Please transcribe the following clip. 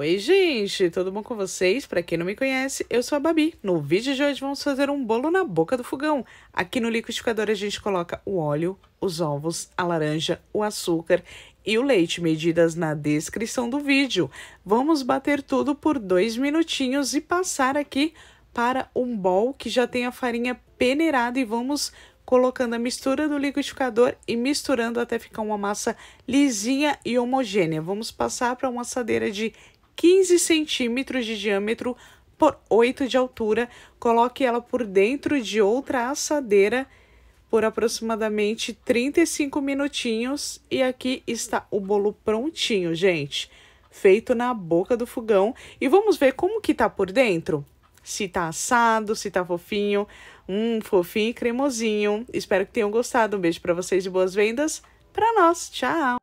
Oi, gente, tudo bom com vocês? Para quem não me conhece, eu sou a Babi. No vídeo de hoje vamos fazer um bolo na boca do fogão. Aqui no liquidificador a gente coloca o óleo, os ovos, a laranja, o açúcar e o leite, medidas na descrição do vídeo. Vamos bater tudo por dois minutinhos e passar aqui para um bowl que já tem a farinha peneirada e vamos colocando a mistura do liquidificador e misturando até ficar uma massa lisinha e homogênea. Vamos passar para uma assadeira de 15 centímetros de diâmetro por 8 de altura. Coloque ela por dentro de outra assadeira por aproximadamente 35 minutinhos. E aqui está o bolo prontinho, gente. Feito na boca do fogão. E vamos ver como que tá por dentro? Se tá assado, se tá fofinho. Hum, fofinho e cremosinho. Espero que tenham gostado. Um beijo para vocês e boas vendas para nós. Tchau!